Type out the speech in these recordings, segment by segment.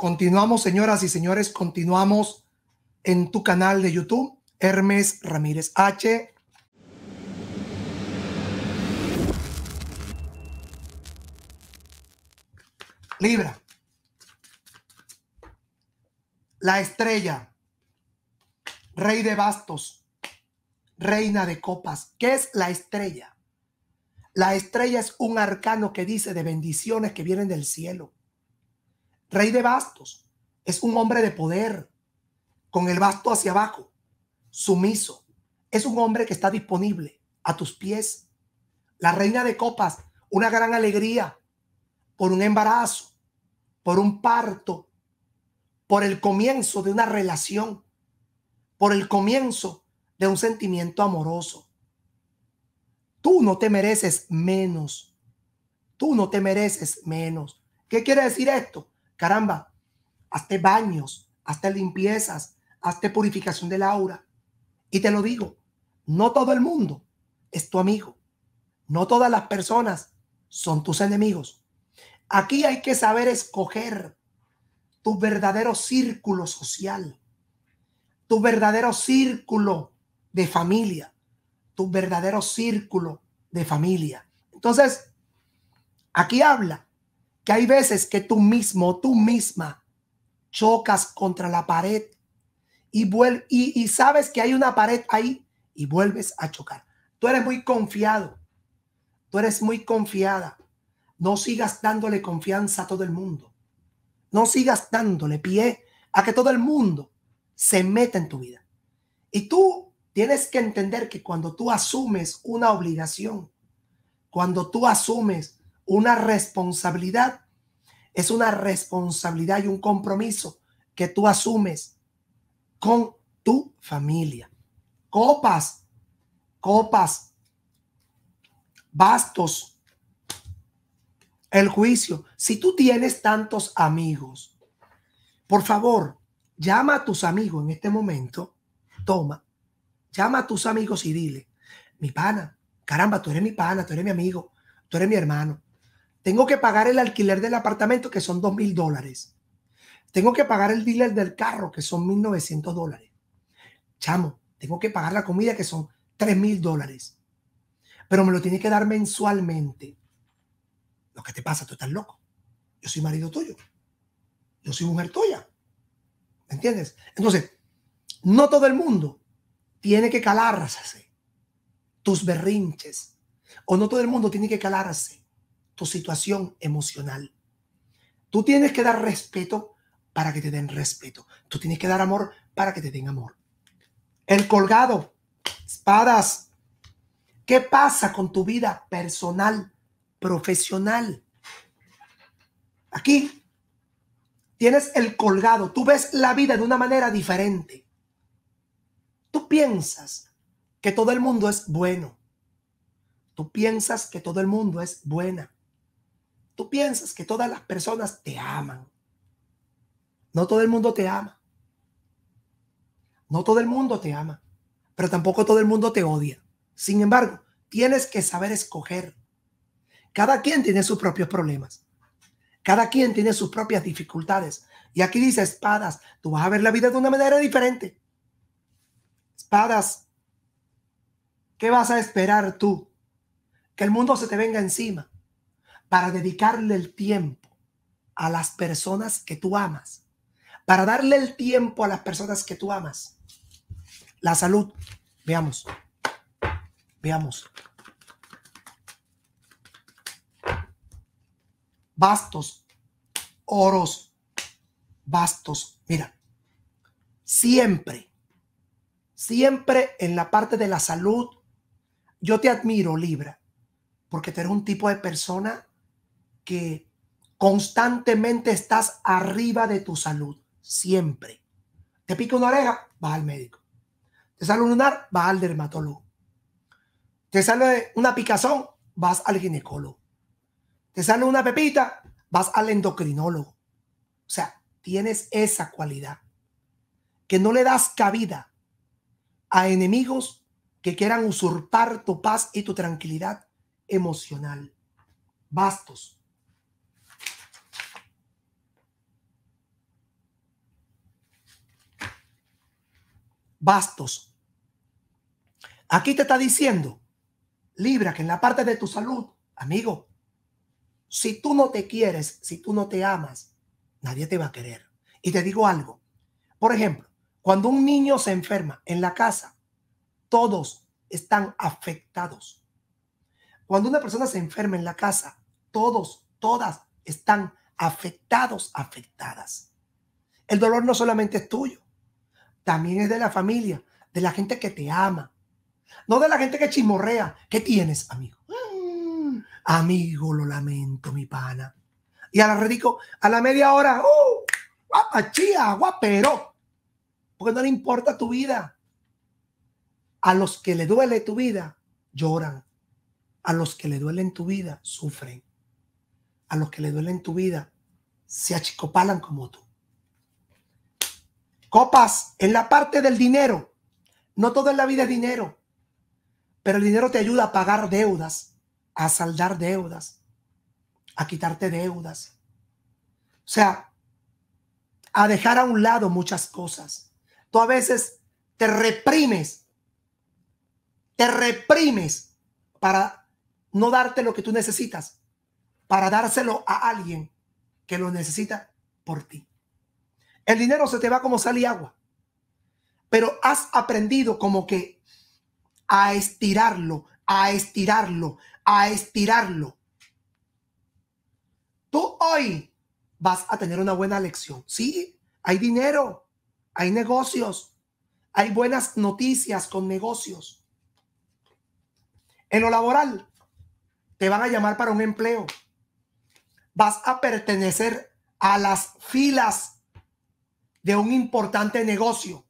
Continuamos, señoras y señores, continuamos en tu canal de YouTube, Hermes Ramírez H. Libra. La estrella. Rey de bastos. Reina de copas. ¿Qué es la estrella? La estrella es un arcano que dice de bendiciones que vienen del cielo rey de bastos, es un hombre de poder, con el basto hacia abajo, sumiso. Es un hombre que está disponible a tus pies. La reina de copas, una gran alegría por un embarazo, por un parto, por el comienzo de una relación, por el comienzo de un sentimiento amoroso. Tú no te mereces menos. Tú no te mereces menos. ¿Qué quiere decir esto? caramba, hazte baños, hazte limpiezas, hazte purificación del aura. Y te lo digo, no todo el mundo es tu amigo. No todas las personas son tus enemigos. Aquí hay que saber escoger tu verdadero círculo social, tu verdadero círculo de familia, tu verdadero círculo de familia. Entonces, aquí habla que hay veces que tú mismo, tú misma, chocas contra la pared y, y, y sabes que hay una pared ahí y vuelves a chocar. Tú eres muy confiado, tú eres muy confiada. No sigas dándole confianza a todo el mundo. No sigas dándole pie a que todo el mundo se meta en tu vida. Y tú tienes que entender que cuando tú asumes una obligación, cuando tú asumes una responsabilidad, es una responsabilidad y un compromiso que tú asumes con tu familia. Copas, copas, bastos, el juicio. Si tú tienes tantos amigos, por favor, llama a tus amigos en este momento, toma, llama a tus amigos y dile, mi pana, caramba, tú eres mi pana, tú eres mi amigo, tú eres mi hermano. Tengo que pagar el alquiler del apartamento, que son dos mil dólares. Tengo que pagar el dealer del carro, que son 1.900 dólares. Chamo, tengo que pagar la comida, que son tres mil dólares. Pero me lo tiene que dar mensualmente. Lo que te pasa, tú estás loco. Yo soy marido tuyo. Yo soy mujer tuya. ¿Me entiendes? Entonces, no todo el mundo tiene que calarse tus berrinches. O no todo el mundo tiene que calarse tu situación emocional. Tú tienes que dar respeto para que te den respeto. Tú tienes que dar amor para que te den amor. El colgado, espadas. ¿Qué pasa con tu vida personal, profesional? Aquí tienes el colgado. Tú ves la vida de una manera diferente. Tú piensas que todo el mundo es bueno. Tú piensas que todo el mundo es buena. Tú piensas que todas las personas te aman. No todo el mundo te ama. No todo el mundo te ama, pero tampoco todo el mundo te odia. Sin embargo, tienes que saber escoger. Cada quien tiene sus propios problemas. Cada quien tiene sus propias dificultades. Y aquí dice espadas, tú vas a ver la vida de una manera diferente. Espadas, ¿qué vas a esperar tú? Que el mundo se te venga encima para dedicarle el tiempo a las personas que tú amas, para darle el tiempo a las personas que tú amas. La salud, veamos, veamos. Bastos, oros, bastos, mira, siempre, siempre en la parte de la salud, yo te admiro, Libra, porque eres un tipo de persona que constantemente estás arriba de tu salud, siempre. Te pica una oreja, vas al médico. Te sale un lunar, vas al dermatólogo. Te sale una picazón, vas al ginecólogo. Te sale una pepita, vas al endocrinólogo. O sea, tienes esa cualidad que no le das cabida a enemigos que quieran usurpar tu paz y tu tranquilidad emocional. Bastos. Bastos. Aquí te está diciendo, Libra, que en la parte de tu salud, amigo, si tú no te quieres, si tú no te amas, nadie te va a querer. Y te digo algo, por ejemplo, cuando un niño se enferma en la casa, todos están afectados. Cuando una persona se enferma en la casa, todos, todas están afectados, afectadas. El dolor no solamente es tuyo, también es de la familia, de la gente que te ama, no de la gente que chismorrea. ¿Qué tienes, amigo? Mm, amigo, lo lamento, mi pana. Y a la redico, a la media hora, ¡oh! ¡Guapa, chía, guapero! Porque no le importa tu vida. A los que le duele tu vida, lloran. A los que le duelen tu vida, sufren. A los que le duelen tu vida, se achicopalan como tú. Copas, en la parte del dinero. No todo en la vida es dinero, pero el dinero te ayuda a pagar deudas, a saldar deudas, a quitarte deudas. O sea, a dejar a un lado muchas cosas. Tú a veces te reprimes, te reprimes para no darte lo que tú necesitas, para dárselo a alguien que lo necesita por ti. El dinero se te va como sal y agua. Pero has aprendido como que a estirarlo, a estirarlo, a estirarlo. Tú hoy vas a tener una buena lección. Sí, hay dinero, hay negocios, hay buenas noticias con negocios. En lo laboral, te van a llamar para un empleo. Vas a pertenecer a las filas de un importante negocio.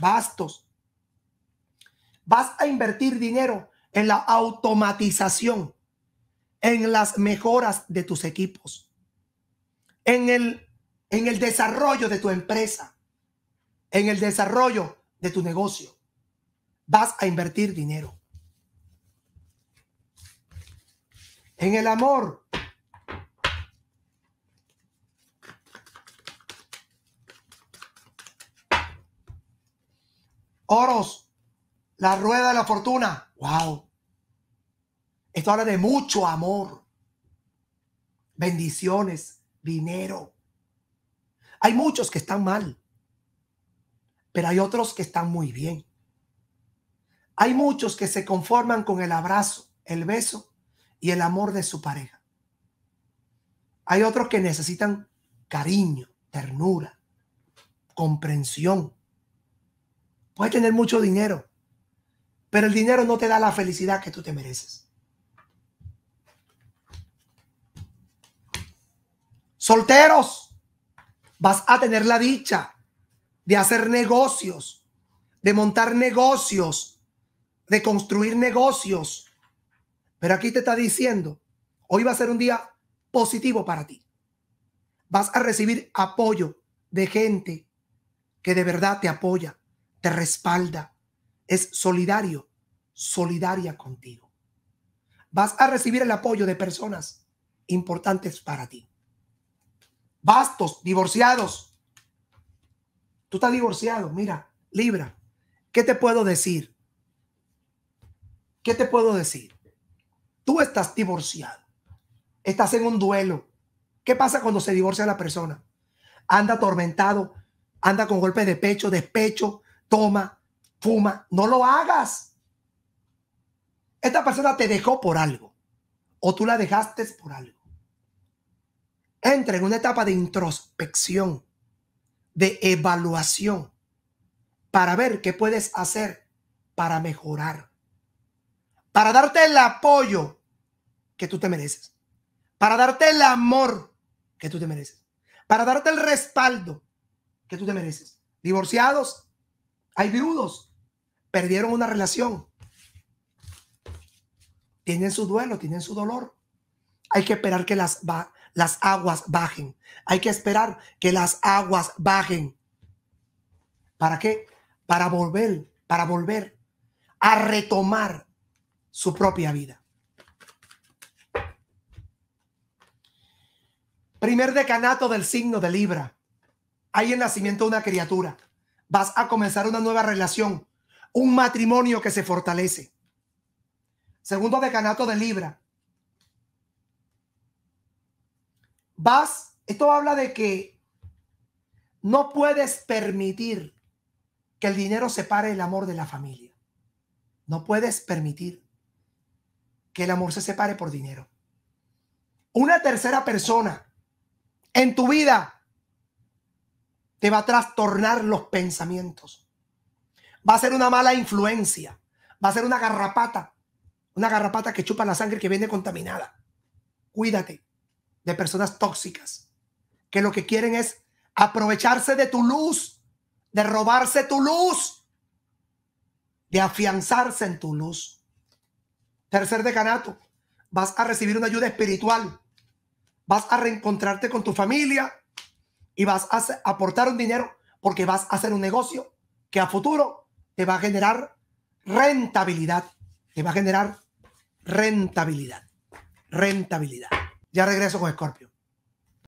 Bastos. Vas a invertir dinero en la automatización, en las mejoras de tus equipos, en el, en el desarrollo de tu empresa, en el desarrollo de tu negocio. Vas a invertir dinero. En el amor, Oros, la rueda de la fortuna. ¡Wow! Esto habla de mucho amor, bendiciones, dinero. Hay muchos que están mal, pero hay otros que están muy bien. Hay muchos que se conforman con el abrazo, el beso y el amor de su pareja. Hay otros que necesitan cariño, ternura, comprensión, Puedes tener mucho dinero, pero el dinero no te da la felicidad que tú te mereces. Solteros, vas a tener la dicha de hacer negocios, de montar negocios, de construir negocios. Pero aquí te está diciendo, hoy va a ser un día positivo para ti. Vas a recibir apoyo de gente que de verdad te apoya, respalda, es solidario, solidaria contigo. Vas a recibir el apoyo de personas importantes para ti. Bastos, divorciados. Tú estás divorciado, mira, Libra, ¿qué te puedo decir? ¿Qué te puedo decir? Tú estás divorciado, estás en un duelo. ¿Qué pasa cuando se divorcia la persona? Anda atormentado, anda con golpes de pecho, despecho, toma, fuma, no lo hagas. Esta persona te dejó por algo o tú la dejaste por algo. Entra en una etapa de introspección, de evaluación, para ver qué puedes hacer para mejorar, para darte el apoyo que tú te mereces, para darte el amor que tú te mereces, para darte el respaldo que tú te mereces. Divorciados, hay viudos, perdieron una relación. Tienen su duelo, tienen su dolor. Hay que esperar que las, las aguas bajen. Hay que esperar que las aguas bajen. ¿Para qué? Para volver, para volver a retomar su propia vida. Primer decanato del signo de Libra. Hay en nacimiento una criatura vas a comenzar una nueva relación, un matrimonio que se fortalece. Segundo decanato de Libra. Vas, esto habla de que no puedes permitir que el dinero separe el amor de la familia. No puedes permitir que el amor se separe por dinero. Una tercera persona en tu vida te va a trastornar los pensamientos. Va a ser una mala influencia. Va a ser una garrapata. Una garrapata que chupa la sangre que viene contaminada. Cuídate de personas tóxicas que lo que quieren es aprovecharse de tu luz, de robarse tu luz, de afianzarse en tu luz. Tercer decanato, vas a recibir una ayuda espiritual. Vas a reencontrarte con tu familia, y vas a aportar un dinero porque vas a hacer un negocio que a futuro te va a generar rentabilidad. Te va a generar rentabilidad. Rentabilidad. Ya regreso con Scorpio.